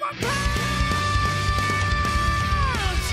my power.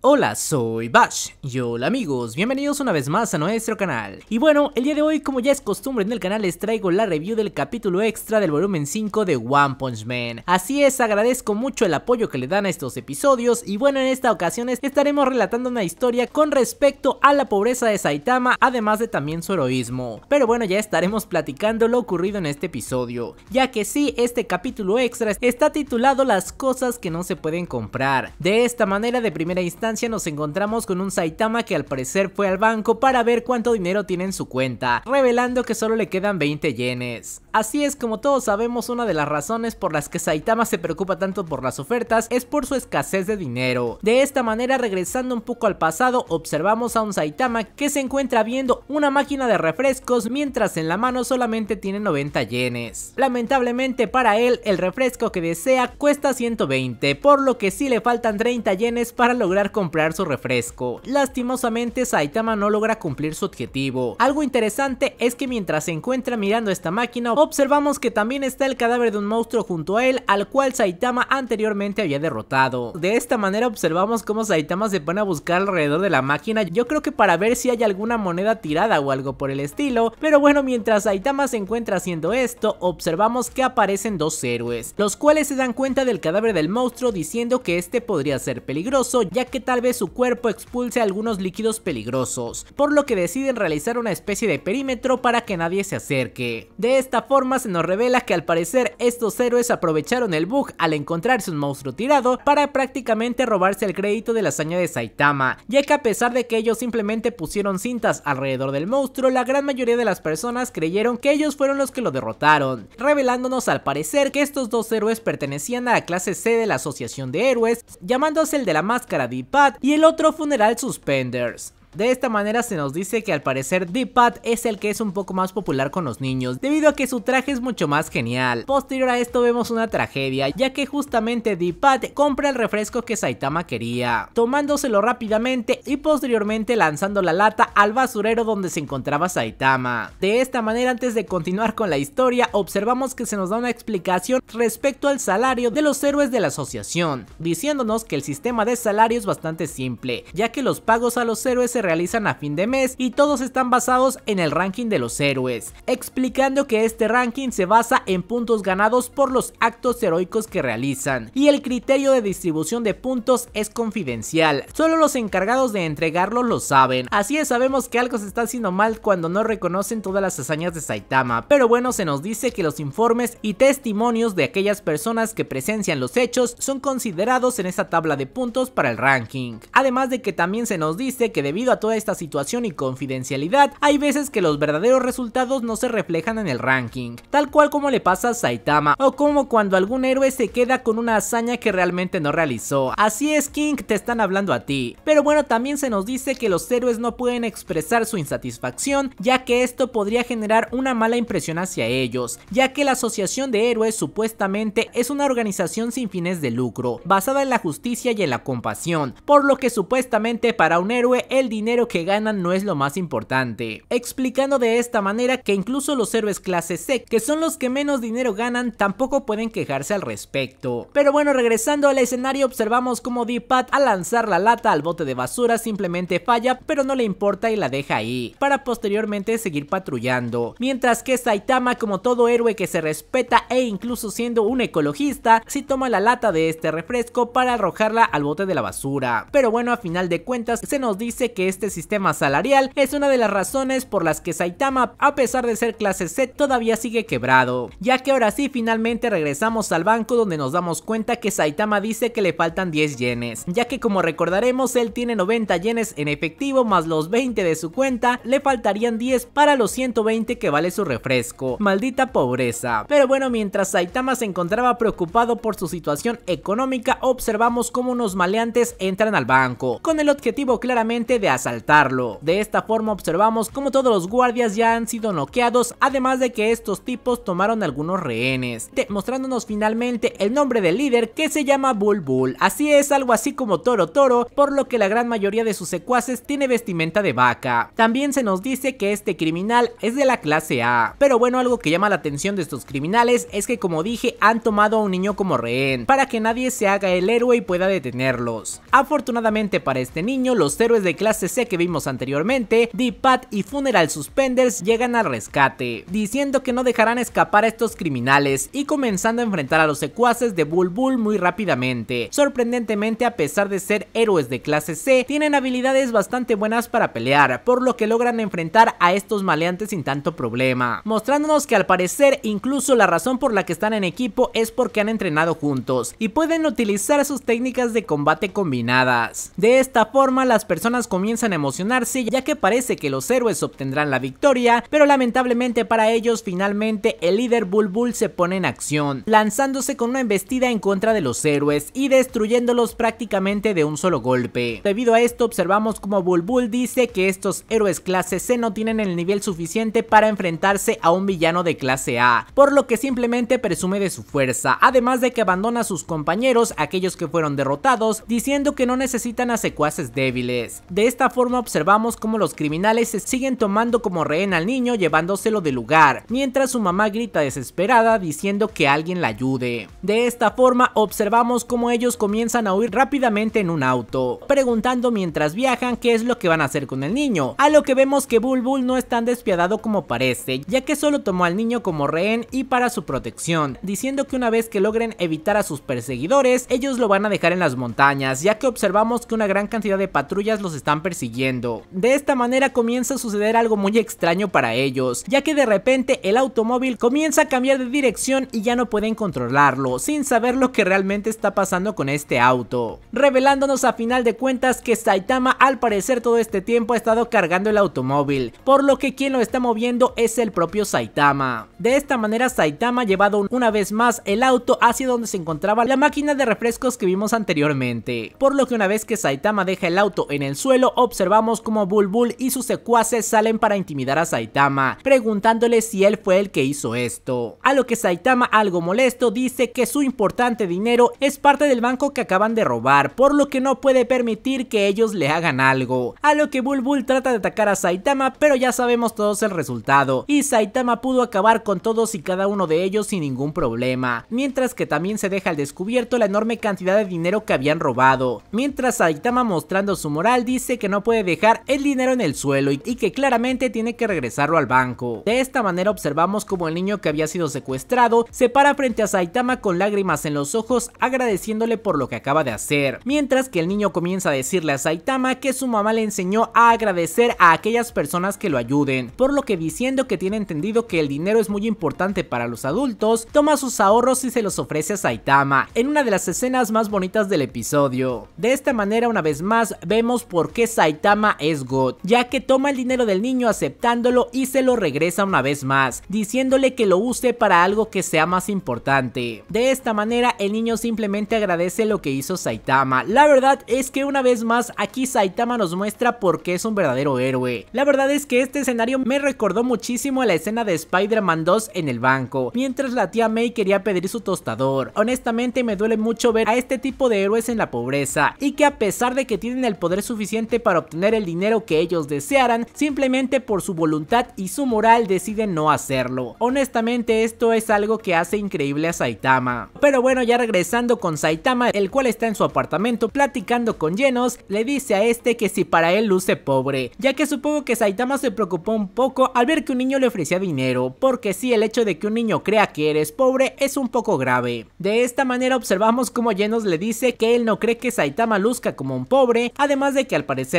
Hola, soy Bash y hola amigos, bienvenidos una vez más a nuestro canal. Y bueno, el día de hoy, como ya es costumbre en el canal, les traigo la review del capítulo extra del volumen 5 de One Punch Man. Así es, agradezco mucho el apoyo que le dan a estos episodios y bueno, en esta ocasión estaremos relatando una historia con respecto a la pobreza de Saitama, además de también su heroísmo. Pero bueno, ya estaremos platicando lo ocurrido en este episodio, ya que sí, este capítulo extra está titulado Las cosas que no se pueden comprar. De esta manera, de primera instancia, nos encontramos con un Saitama que al parecer fue al banco para ver cuánto dinero tiene en su cuenta, revelando que solo le quedan 20 yenes. Así es como todos sabemos una de las razones por las que Saitama se preocupa tanto por las ofertas es por su escasez de dinero. De esta manera regresando un poco al pasado observamos a un Saitama que se encuentra viendo una máquina de refrescos mientras en la mano solamente tiene 90 yenes. Lamentablemente para él el refresco que desea cuesta 120 por lo que sí le faltan 30 yenes para lograr comprar su refresco. Lastimosamente Saitama no logra cumplir su objetivo. Algo interesante es que mientras se encuentra mirando esta máquina observamos que también está el cadáver de un monstruo junto a él al cual Saitama anteriormente había derrotado. De esta manera observamos cómo Saitama se pone a buscar alrededor de la máquina yo creo que para ver si hay alguna moneda tirada o algo por el estilo, pero bueno mientras Saitama se encuentra haciendo esto observamos que aparecen dos héroes, los cuales se dan cuenta del cadáver del monstruo diciendo que este podría ser peligroso ya que tal vez su cuerpo expulse algunos líquidos peligrosos, por lo que deciden realizar una especie de perímetro para que nadie se acerque. De esta forma se nos revela que al parecer estos héroes aprovecharon el bug al encontrarse un monstruo tirado para prácticamente robarse el crédito de la hazaña de Saitama, ya que a pesar de que ellos simplemente pusieron cintas alrededor del monstruo, la gran mayoría de las personas creyeron que ellos fueron los que lo derrotaron, revelándonos al parecer que estos dos héroes pertenecían a la clase C de la Asociación de Héroes, llamándose el de la Máscara de y el otro Funeral Suspenders. De esta manera se nos dice que al parecer Deep pad es el que es un poco más popular con los niños, debido a que su traje es mucho más genial. Posterior a esto vemos una tragedia, ya que justamente deep pad compra el refresco que Saitama quería, tomándoselo rápidamente y posteriormente lanzando la lata al basurero donde se encontraba Saitama. De esta manera antes de continuar con la historia, observamos que se nos da una explicación respecto al salario de los héroes de la asociación, diciéndonos que el sistema de salario es bastante simple, ya que los pagos a los héroes se realizan a fin de mes y todos están basados en el ranking de los héroes, explicando que este ranking se basa en puntos ganados por los actos heroicos que realizan y el criterio de distribución de puntos es confidencial, solo los encargados de entregarlo lo saben, así es sabemos que algo se está haciendo mal cuando no reconocen todas las hazañas de Saitama, pero bueno se nos dice que los informes y testimonios de aquellas personas que presencian los hechos son considerados en esta tabla de puntos para el ranking, además de que también se nos dice que debido a toda esta situación y confidencialidad, hay veces que los verdaderos resultados no se reflejan en el ranking, tal cual como le pasa a Saitama, o como cuando algún héroe se queda con una hazaña que realmente no realizó. Así es King, te están hablando a ti. Pero bueno, también se nos dice que los héroes no pueden expresar su insatisfacción, ya que esto podría generar una mala impresión hacia ellos, ya que la Asociación de Héroes supuestamente es una organización sin fines de lucro, basada en la justicia y en la compasión, por lo que supuestamente para un héroe el dinero que ganan no es lo más importante, explicando de esta manera que incluso los héroes clase C, que son los que menos dinero ganan, tampoco pueden quejarse al respecto. Pero bueno, regresando al escenario observamos como Deepat al lanzar la lata al bote de basura simplemente falla, pero no le importa y la deja ahí, para posteriormente seguir patrullando. Mientras que Saitama, como todo héroe que se respeta e incluso siendo un ecologista, si toma la lata de este refresco para arrojarla al bote de la basura. Pero bueno, a final de cuentas se nos dice que este sistema salarial es una de las razones por las que Saitama, a pesar de ser clase C, todavía sigue quebrado, ya que ahora sí finalmente regresamos al banco donde nos damos cuenta que Saitama dice que le faltan 10 yenes, ya que como recordaremos él tiene 90 yenes en efectivo más los 20 de su cuenta, le faltarían 10 para los 120 que vale su refresco, maldita pobreza. Pero bueno, mientras Saitama se encontraba preocupado por su situación económica, observamos cómo unos maleantes entran al banco, con el objetivo claramente de asaltarlo. De esta forma observamos como todos los guardias ya han sido noqueados, además de que estos tipos tomaron algunos rehenes, demostrándonos finalmente el nombre del líder que se llama Bull Bull. Así es, algo así como Toro Toro, por lo que la gran mayoría de sus secuaces tiene vestimenta de vaca. También se nos dice que este criminal es de la clase A. Pero bueno, algo que llama la atención de estos criminales es que como dije, han tomado a un niño como rehén, para que nadie se haga el héroe y pueda detenerlos. Afortunadamente para este niño, los héroes de clase que vimos anteriormente, Deep y Funeral Suspenders llegan al rescate, diciendo que no dejarán escapar a estos criminales y comenzando a enfrentar a los secuaces de Bulbul muy rápidamente. Sorprendentemente, a pesar de ser héroes de clase C, tienen habilidades bastante buenas para pelear, por lo que logran enfrentar a estos maleantes sin tanto problema, mostrándonos que al parecer incluso la razón por la que están en equipo es porque han entrenado juntos y pueden utilizar sus técnicas de combate combinadas. De esta forma, las personas comienzan emocionarse ya que parece que los héroes obtendrán la victoria, pero lamentablemente para ellos finalmente el líder Bulbul se pone en acción, lanzándose con una embestida en contra de los héroes y destruyéndolos prácticamente de un solo golpe. Debido a esto observamos como Bulbul dice que estos héroes clase C no tienen el nivel suficiente para enfrentarse a un villano de clase A, por lo que simplemente presume de su fuerza, además de que abandona a sus compañeros, aquellos que fueron derrotados, diciendo que no necesitan a secuaces débiles. De esta forma observamos cómo los criminales se siguen tomando como rehén al niño llevándoselo del lugar, mientras su mamá grita desesperada diciendo que alguien la ayude. De esta forma observamos cómo ellos comienzan a huir rápidamente en un auto, preguntando mientras viajan qué es lo que van a hacer con el niño, a lo que vemos que Bulbul no es tan despiadado como parece, ya que solo tomó al niño como rehén y para su protección, diciendo que una vez que logren evitar a sus perseguidores, ellos lo van a dejar en las montañas, ya que observamos que una gran cantidad de patrullas los están persiguiendo Siguiendo, De esta manera comienza a suceder algo muy extraño para ellos, ya que de repente el automóvil comienza a cambiar de dirección y ya no pueden controlarlo, sin saber lo que realmente está pasando con este auto. Revelándonos a final de cuentas que Saitama al parecer todo este tiempo ha estado cargando el automóvil, por lo que quien lo está moviendo es el propio Saitama. De esta manera Saitama ha llevado una vez más el auto hacia donde se encontraba la máquina de refrescos que vimos anteriormente, por lo que una vez que Saitama deja el auto en el suelo observamos como Bulbul y sus secuaces salen para intimidar a Saitama, preguntándole si él fue el que hizo esto. A lo que Saitama, algo molesto, dice que su importante dinero es parte del banco que acaban de robar, por lo que no puede permitir que ellos le hagan algo. A lo que Bulbul trata de atacar a Saitama, pero ya sabemos todos el resultado, y Saitama pudo acabar con todos y cada uno de ellos sin ningún problema, mientras que también se deja al descubierto la enorme cantidad de dinero que habían robado. Mientras Saitama mostrando su moral dice que no puede dejar el dinero en el suelo y, y que claramente tiene que regresarlo al banco. De esta manera observamos como el niño que había sido secuestrado se para frente a Saitama con lágrimas en los ojos agradeciéndole por lo que acaba de hacer, mientras que el niño comienza a decirle a Saitama que su mamá le enseñó a agradecer a aquellas personas que lo ayuden, por lo que diciendo que tiene entendido que el dinero es muy importante para los adultos, toma sus ahorros y se los ofrece a Saitama, en una de las escenas más bonitas del episodio. De esta manera una vez más vemos por qué Saitama es God, ya que toma el dinero del niño aceptándolo y se lo regresa una vez más, diciéndole que lo use para algo que sea más importante. De esta manera el niño simplemente agradece lo que hizo Saitama. La verdad es que una vez más aquí Saitama nos muestra por qué es un verdadero héroe. La verdad es que este escenario me recordó muchísimo a la escena de Spider-Man 2 en el banco, mientras la tía May quería pedir su tostador. Honestamente me duele mucho ver a este tipo de héroes en la pobreza y que a pesar de que tienen el poder suficiente para para obtener el dinero que ellos desearan, simplemente por su voluntad y su moral deciden no hacerlo. Honestamente esto es algo que hace increíble a Saitama. Pero bueno, ya regresando con Saitama, el cual está en su apartamento platicando con Genos, le dice a este que si para él luce pobre, ya que supongo que Saitama se preocupó un poco al ver que un niño le ofrecía dinero, porque si el hecho de que un niño crea que eres pobre es un poco grave. De esta manera observamos como Genos le dice que él no cree que Saitama luzca como un pobre, además de que al parecer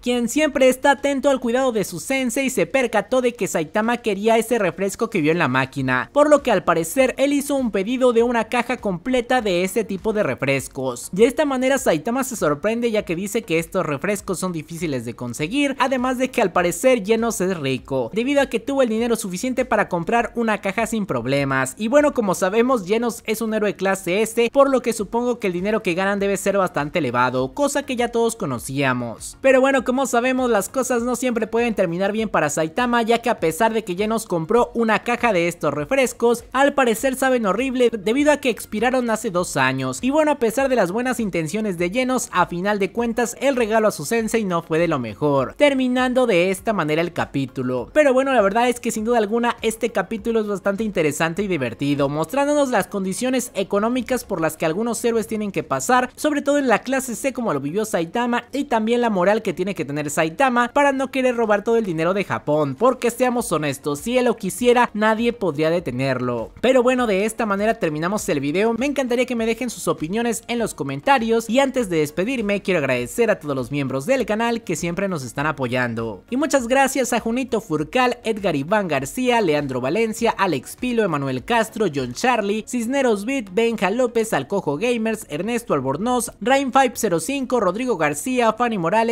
quien siempre está atento al cuidado de su sensei se percató de que Saitama quería ese refresco que vio en la máquina, por lo que al parecer él hizo un pedido de una caja completa de ese tipo de refrescos. De esta manera Saitama se sorprende ya que dice que estos refrescos son difíciles de conseguir, además de que al parecer llenos es rico, debido a que tuvo el dinero suficiente para comprar una caja sin problemas. Y bueno, como sabemos, llenos es un héroe clase S, por lo que supongo que el dinero que ganan debe ser bastante elevado, cosa que ya todos conocíamos. Pero bueno, como sabemos, las cosas no siempre pueden terminar bien para Saitama, ya que a pesar de que ya compró una caja de estos refrescos, al parecer saben horrible debido a que expiraron hace dos años. Y bueno, a pesar de las buenas intenciones de Llenos, a final de cuentas el regalo a su sensei no fue de lo mejor, terminando de esta manera el capítulo. Pero bueno, la verdad es que sin duda alguna este capítulo es bastante interesante y divertido, mostrándonos las condiciones económicas por las que algunos héroes tienen que pasar, sobre todo en la clase C como lo vivió Saitama y también la moral que tiene que tener Saitama para no querer robar todo el dinero de Japón, porque seamos honestos, si él lo quisiera, nadie podría detenerlo. Pero bueno, de esta manera terminamos el video, me encantaría que me dejen sus opiniones en los comentarios y antes de despedirme quiero agradecer a todos los miembros del canal que siempre nos están apoyando. Y muchas gracias a Junito Furcal, Edgar Iván García, Leandro Valencia, Alex Pilo, Emanuel Castro, John Charlie, Cisneros Beat, Benja López, Alcojo Gamers, Ernesto Albornoz, Rain505, Rodrigo García, Fanny Morales,